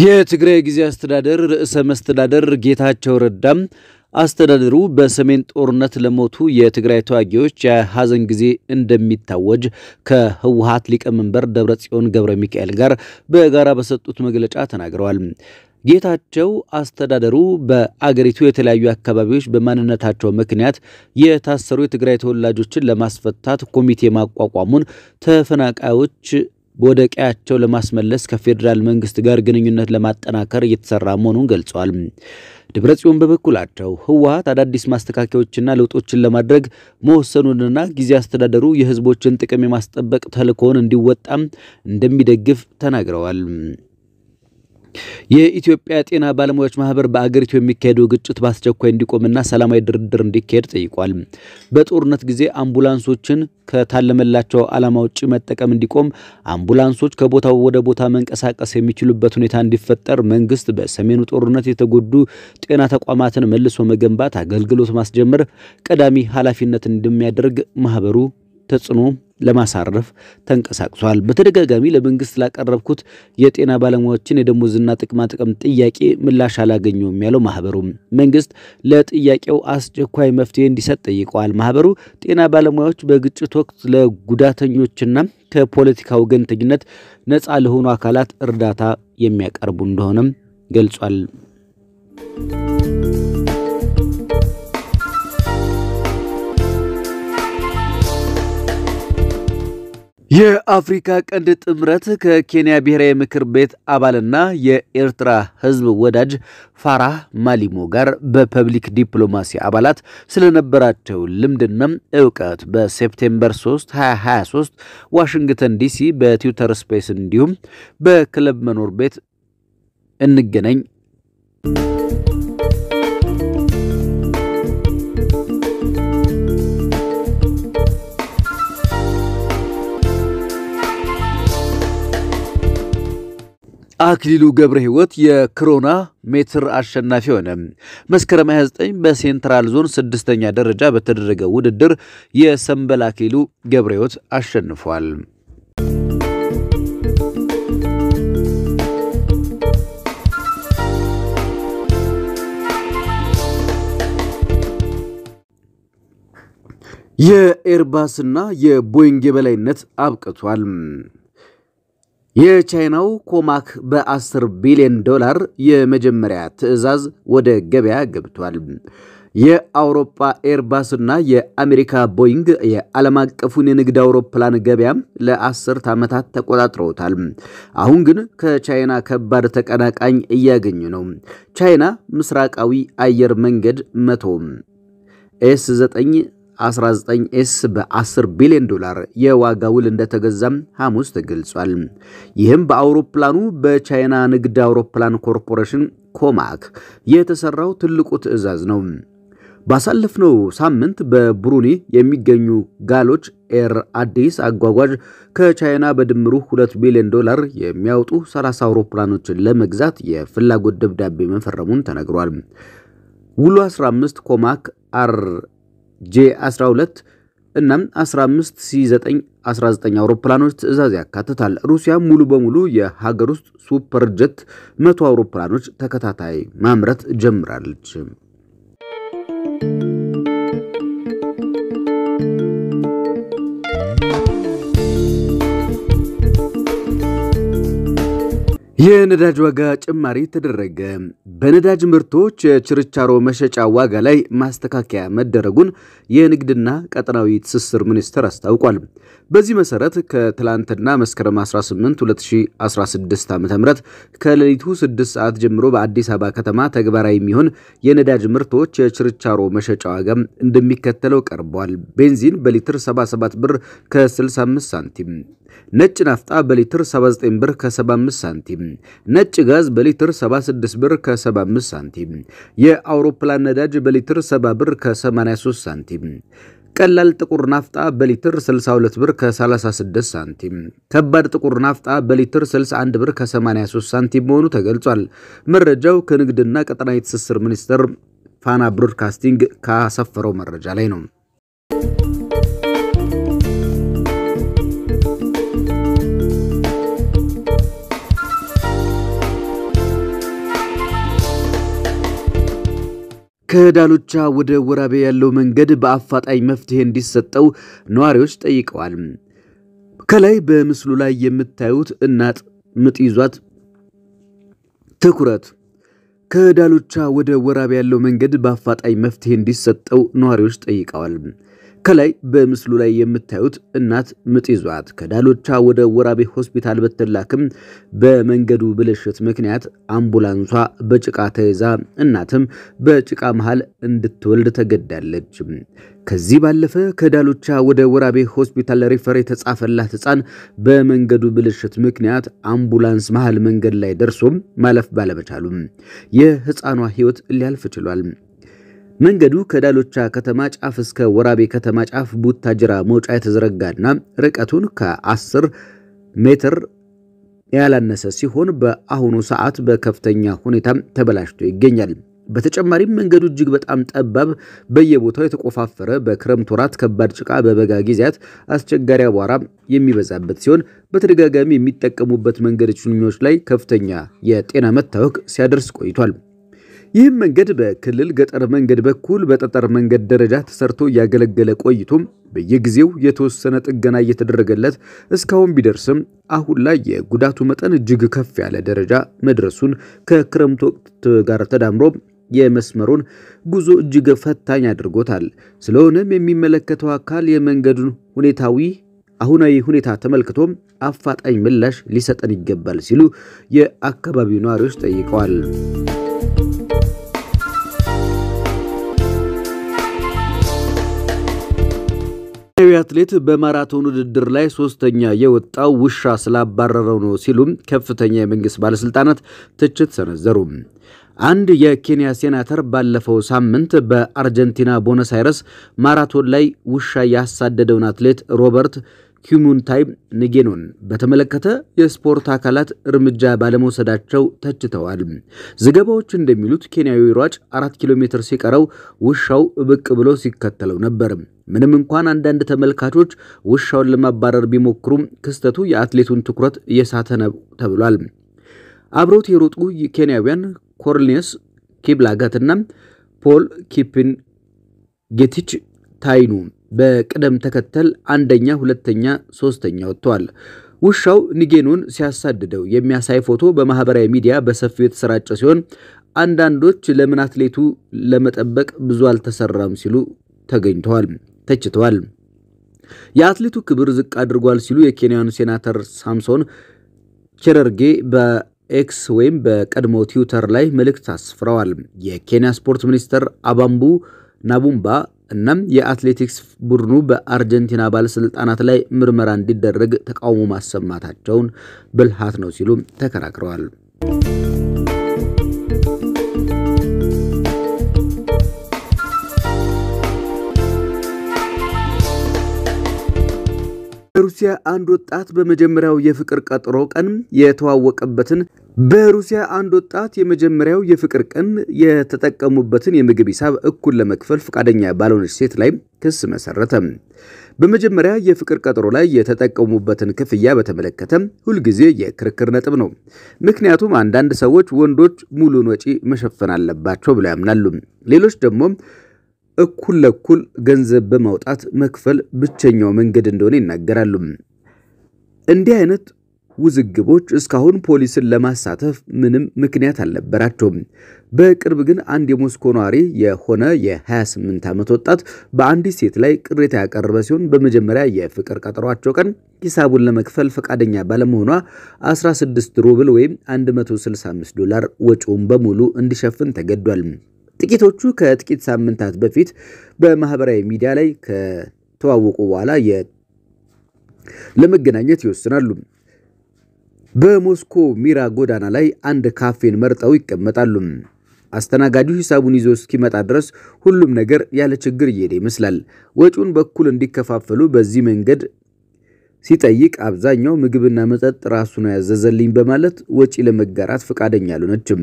የትግራይ ጊዜ አስተዳደር ርዕሰ መስተዳደር ጌታቸው ረዳም አስተዳደሩ በሰሜን ጦርነት ለሞቱ የትግራይ ተዋጊዎች የሐዘን ጊዜ እንደሚታወጅ ከህወሀት ሊቀመንበር ደብረጽዮን ገብረ ሚካኤል ጋር በጋራ በሰጡት መግለጫ ተናግረዋል። ጌታቸው አስተዳደሩ በአገሪቱ የተለያዩ አካባቢዎች በማንነታቸው ምክንያት የታሰሩ የትግራይ ተወላጆችን ለማስፈታት ኮሚቴ ማቋቋሙን፣ ተፈናቃዮች ወደ ቀያቸው ለማስመለስ ከፌዴራል መንግስት ጋር ግንኙነት ለማጠናከር እየተሰራ መሆኑን ገልጿል። ደብረ ጽዮን በበኩላቸው ህወሀት አዳዲስ ማስተካከያዎችና ለውጦችን ለማድረግ መወሰኑንና ጊዜ አስተዳደሩ የህዝቦችን ጥቅም የማስጠበቅ ተልእኮውን እንዲወጣም እንደሚደግፍ ተናግረዋል። የኢትዮጵያ ጤና ባለሙያዎች ማህበር በአገሪቱ የሚካሄደው ግጭት በአስቸኳይ እንዲቆምና ሰላማዊ ድርድር እንዲካሄድ ጠይቋል። በጦርነት ጊዜ አምቡላንሶችን ከታለመላቸው ዓላማ ውጭ መጠቀም እንዲቆም፣ አምቡላንሶች ከቦታው ወደ ቦታ መንቀሳቀስ የሚችሉበት ሁኔታ እንዲፈጠር መንግስት በሰሜኑ ጦርነት የተጎዱ ጤና ተቋማትን መልሶ መገንባት፣ አገልግሎት ማስጀመር ቀዳሚ ኃላፊነት እንደሚያደርግ ማህበሩ ተጽዕኖ ለማሳረፍ ተንቀሳቅሷል። በተደጋጋሚ ለመንግስት ላቀረብኩት የጤና ባለሙያዎችን የደሞዝና ጥቅማ ጥቅም ጥያቄ ምላሽ አላገኘውም ያለው ማህበሩ መንግስት ለጥያቄው አስቸኳይ መፍትሄ እንዲሰጥ ጠይቀዋል። ማህበሩ ጤና ባለሙያዎች በግጭት ወቅት ለጉዳተኞችና ከፖለቲካ ወገንተኝነት ነፃ ለሆኑ አካላት እርዳታ የሚያቀርቡ እንደሆነም ገልጿል። የአፍሪካ ቀንድ ጥምረት ከኬንያ ብሔራዊ ምክር ቤት አባልና የኤርትራ ሕዝብ ወዳጅ ፋራህ ማሊሞ ጋር በፐብሊክ ዲፕሎማሲ አባላት ስለነበራቸው ልምድና እውቀት በሴፕቴምበር 3 2023 ዋሽንግተን ዲሲ በትዊተር ስፔስ እንዲሁም በክለብ መኖር ቤት እንገናኝ። አክሊሉ ገብረ ህይወት የክሮና ሜትር አሸናፊ ሆነ። መስከረም 29 በሴንትራል ዞን ስድስተኛ ደረጃ በተደረገ ውድድር የሰንበል አክሊሉ ገብረ ህይወት አሸንፏል። የኤርባስና የቦይንግ የበላይነት አብቅቷል። የቻይናው ኮማክ በ10 ቢሊዮን ዶላር የመጀመሪያ ትዕዛዝ ወደ ገበያ ገብቷል። የአውሮፓ ኤርባስና የአሜሪካ ቦይንግ የዓለም አቀፉን የንግድ አውሮፕላን ገበያ ለአስርት ዓመታት ተቆጣጥረውታል። አሁን ግን ከቻይና ከባድ ተቀናቃኝ እያገኙ ነው። ቻይና ምስራቃዊ አየር መንገድ መቶ ኤስ 9 19ኤስ በ10 ቢሊዮን ዶላር የዋጋ ውል እንደተገዛም ሐሙስ ተገልጿል። ይህም በአውሮፕላኑ በቻይና ንግድ አውሮፕላን ኮርፖሬሽን ኮማክ የተሰራው ትልቁ ትዕዛዝ ነው። ባሳለፍነው ሳምንት በብሩኒ የሚገኙ ጋሎች ኤር አዲስ አጓጓዥ ከቻይና በድምሩ 2 ቢሊዮን ዶላር የሚያወጡ 30 አውሮፕላኖችን ለመግዛት የፍላጎት ደብዳቤ መፈረሙን ተነግሯል። ውሉ 15 ኮማክ አር ጄ 12 እናም 15 ሲ9 19 አውሮፕላኖች ትዕዛዝ ያካትታል። ሩሲያ ሙሉ በሙሉ የሀገር ውስጥ ሱፐርጀት መቶ አውሮፕላኖች ተከታታይ ማምረት ጀምራለች። የነዳጅ ዋጋ ጭማሪ ተደረገ። በነዳጅ ምርቶች የችርቻሮ መሸጫ ዋጋ ላይ ማስተካከያ መደረጉን የንግድና ቀጠናዊ ትስስር ሚኒስቴር አስታውቋል። በዚህ መሰረት ከትላንትና መስከረም 18 2016 ዓ ም ከሌሊቱ 6 ሰዓት ጀምሮ በአዲስ አበባ ከተማ ተግባራዊ የሚሆን የነዳጅ ምርቶች የችርቻሮ መሸጫ ዋጋ እንደሚከተለው ቀርቧል። ቤንዚን በሊትር 77 ብር ከ65 ሳንቲም ነጭ ናፍጣ በሊትር 79 ብር ከ75 ሳንቲም፣ ነጭ ጋዝ በሊትር 76 ብር ከ75 ሳንቲም፣ የአውሮፕላን ነዳጅ በሊትር 70 ብር ከ83 ሳንቲም፣ ቀላል ጥቁር ናፍጣ በሊትር 62 ብር ከ36 ሳንቲም፣ ከባድ ጥቁር ናፍጣ በሊትር 61 ብር ከ83 ሳንቲም መሆኑ ተገልጿል። መረጃው ከንግድና ቀጠናዊ ትስስር ሚኒስቴር ፋና ብሮድካስቲንግ ካሰፈረው መረጃ ላይ ነው። ከዳሎቻ ወደ ወራቤ ያለው መንገድ በአፋጣኝ መፍትሄ እንዲሰጠው ነዋሪዎች ጠይቀዋል። ከላይ በምስሉ ላይ የምታዩት እናት ምጥ ይዟት ትኩረት ከዳሎቻ ወደ ወራቤ ያለው መንገድ በአፋጣኝ መፍትሄ እንዲሰጠው ነዋሪዎች ጠይቀዋል። ከላይ በምስሉ ላይ የምታዩት እናት ምጥ ይዟት ከዳሎቻ ወደ ወራቤ ሆስፒታል ብትላክም በመንገዱ ብልሽት ምክንያት አምቡላንሷ በጭቃ ተይዛ እናትም በጭቃ መሃል እንድትወልድ ተገዳለች። ከዚህ ባለፈ ከዳሎቻ ወደ ወራቤ ሆስፒታል ሪፈር የተጻፈላት ሕፃን በመንገዱ ብልሽት ምክንያት አምቡላንስ መሃል መንገድ ላይ ደርሶም ማለፍ ባለመቻሉም የሕፃኗ ሕይወት ሊያልፍ ችሏል። መንገዱ ከዳሎቻ ከተማ ጫፍ እስከ ወራቤ ከተማ ጫፍ ቡታጅራ መውጫ የተዘረጋና ርቀቱን ከ10 ሜትር ያላነሰ ሲሆን በአሁኑ ሰዓት በከፍተኛ ሁኔታ ተበላሽቶ ይገኛል። በተጨማሪም መንገዱ እጅግ በጣም ጠባብ፣ በየቦታው የተቆፋፈረ፣ በክረምት ወራት ከባድ ጭቃ፣ በበጋ ጊዜያት አስቸጋሪ አቧራ የሚበዛበት ሲሆን በተደጋጋሚ የሚጠቀሙበት መንገደኞች ላይ ከፍተኛ የጤና መታወክ ሲያደርስ ቆይቷል። ይህም መንገድ በክልል ገጠር መንገድ በኩል በጠጠር መንገድ ደረጃ ተሰርቶ እያገለገለ ቆይቶም በየጊዜው የተወሰነ ጥገና እየተደረገለት እስካሁን ቢደርስም አሁን ላይ የጉዳቱ መጠን እጅግ ከፍ ያለ ደረጃ መድረሱን ከክረምት ወቅት ጋር ተዳምሮ የመስመሩን ጉዞ እጅግ ፈታኝ አድርጎታል። ስለሆነም የሚመለከተው አካል የመንገዱን ሁኔታዊ አሁናዊ ሁኔታ ተመልክቶ አፋጣኝ ምላሽ ሊሰጠን ይገባል ሲሉ የአካባቢው ነዋሪዎች ጠይቀዋል። ኢትዮጵያዊ አትሌት በማራቶን ውድድር ላይ ሶስተኛ የወጣው ውሻ ስላባረረው ነው ሲሉም ከፍተኛ የመንግሥት ባለሥልጣናት ትችት ሰነዘሩ። አንድ የኬንያ ሴናተር ባለፈው ሳምንት በአርጀንቲና ቦነስ አይረስ ማራቶን ላይ ውሻ ያሳደደውን አትሌት ሮበርት ኪሙንታይ ንጌኖን በተመለከተ የስፖርት አካላት እርምጃ ባለመውሰዳቸው ተችተዋል። ዘገባዎች እንደሚሉት ኬንያዊ ሯጭ አራት ኪሎ ሜትር ሲቀረው ውሻው ብቅ ብሎ ሲከተለው ነበር። ምንም እንኳን አንዳንድ ተመልካቾች ውሻውን ለማባረር ቢሞክሩም ክስተቱ የአትሌቱን ትኩረት እየሳተ ነው ተብሏል። አብረውት የሮጡ ኬንያውያን ኮርኔስ ኪፕላጋትና ፖል ኪፕን ጌቲች ታይኑ በቅደም ተከተል አንደኛ፣ ሁለተኛ፣ ሶስተኛ ወጥተዋል። ውሻው ኒጌኑን ሲያሳድደው የሚያሳይ ፎቶ በማህበራዊ ሚዲያ በሰፊው የተሰራጨ ሲሆን አንዳንዶች ለምን አትሌቱ ለመጠበቅ ብዙ አልተሰራም ሲሉ ተገኝተዋል ተችተዋል። የአትሌቱ ክብር ዝቅ አድርጓል ሲሉ የኬንያኑ ሴናተር ሳምሶን ቼረርጌ በኤክስ ወይም በቀድሞ ትዊተር ላይ መልእክት አስፍረዋል። የኬንያ ስፖርት ሚኒስትር አባምቡ ናቡምባ እናም የአትሌቲክስ ቡድኑ በአርጀንቲና ባለስልጣናት ላይ ምርመራ እንዲደረግ ተቃውሞ ማሰማታቸውን ብልሃት ነው ሲሉ ተከራክረዋል። የሩሲያ አንድ ወጣት በመጀመሪያው የፍቅር ቀጠሮ ቀን የተዋወቀበትን በሩሲያ አንድ ወጣት የመጀመሪያው የፍቅር ቀን የተጠቀሙበትን የምግብ ሂሳብ እኩል ለመክፈል ፈቃደኛ ባልሆነች ሴት ላይ ክስ መሰረተ። በመጀመሪያ የፍቅር ቀጠሮ ላይ የተጠቀሙበትን ክፍያ በተመለከተ ሁልጊዜ የክርክር ነጥብ ነው። ምክንያቱም አንዳንድ ሰዎች ወንዶች ሙሉን ወጪ መሸፈን አለባቸው ብለው ያምናሉ። ሌሎች ደግሞ እኩል ለኩል ገንዘብ በማውጣት መክፈል ብቸኛው መንገድ እንደሆነ ይናገራሉ። እንዲህ አይነት ውዝግቦች እስካሁን ፖሊስን ለማሳተፍ ምንም ምክንያት አልነበራቸውም። በቅርብ ግን አንድ የሞስኮ ነዋሪ የሆነ የ28 ዓመት ወጣት በአንዲት ሴት ላይ ቅሬታ ያቀረበ ሲሆን በመጀመሪያ የፍቅር ቀጠሯቸው ቀን ሂሳቡን ለመክፈል ፈቃደኛ ባለመሆኗ 16 ሩብል ወይም 165 ዶላር ወጪውን በሙሉ እንዲሸፍን ተገዷል። ጥቂቶቹ ከጥቂት ሳምንታት በፊት በማህበራዊ ሚዲያ ላይ ከተዋወቁ በኋላ ለመገናኘት ይወስናሉ። በሞስኮ ሚራ ጎዳና ላይ አንድ ካፌን መርጠው ይቀመጣሉ። አስተናጋጁ ሂሳቡን ይዞ እስኪመጣ ድረስ ሁሉም ነገር ያለ ችግር እየሄደ ይመስላል። ወጪውን በኩል እንዲከፋፈሉ በዚህ መንገድ ሲጠይቅ አብዛኛው ምግብና መጠጥ ራሱ ነው ያዘዘልኝ በማለት ወጪ ለመጋራት ፈቃደኛ አልሆነችም።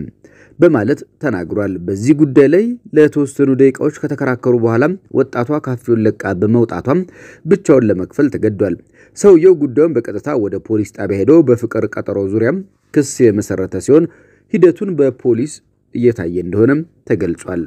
በማለት ተናግሯል። በዚህ ጉዳይ ላይ ለተወሰኑ ደቂቃዎች ከተከራከሩ በኋላም ወጣቷ ካፌውን ለቃ በመውጣቷም ብቻውን ለመክፈል ተገዷል። ሰውየው ጉዳዩን በቀጥታ ወደ ፖሊስ ጣቢያ ሄደው በፍቅር ቀጠሮ ዙሪያም ክስ የመሰረተ ሲሆን ሂደቱን በፖሊስ እየታየ እንደሆነም ተገልጿል።